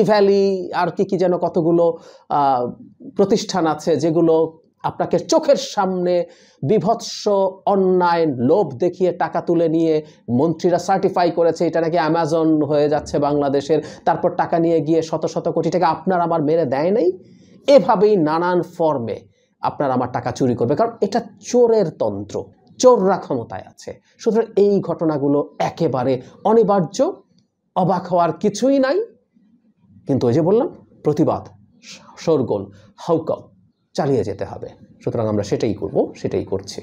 ইভ্যালি আর কি কি যেন কতগুলো প্রতিষ্ঠান আছে যেগুলো আপনাকে চোখের সামনে বিভৎস অন্যায় লোভ দেখিয়ে টাকা তুলে নিয়ে মন্ত্রীরা সার্টিফাই করেছে এটা নাকি অ্যামাজন হয়ে যাচ্ছে বাংলাদেশের তারপর টাকা নিয়ে গিয়ে শত শত কোটি টাকা আপনার আমার মেরে দেয় নাই এভাবেই নানান ফর্মে আপনার আমার টাকা চুরি করবে কারণ এটা চোরের তন্ত্র চোররা ক্ষমতায় আছে সুতরাং এই ঘটনাগুলো একেবারে অনিবার্য অবাক হওয়ার কিছুই নাই কিন্তু ওই যে বললাম প্রতিবাদ শোরগোল হাউকাউ চালিয়ে যেতে হবে সুতরাং আমরা সেটাই করব সেটাই করছি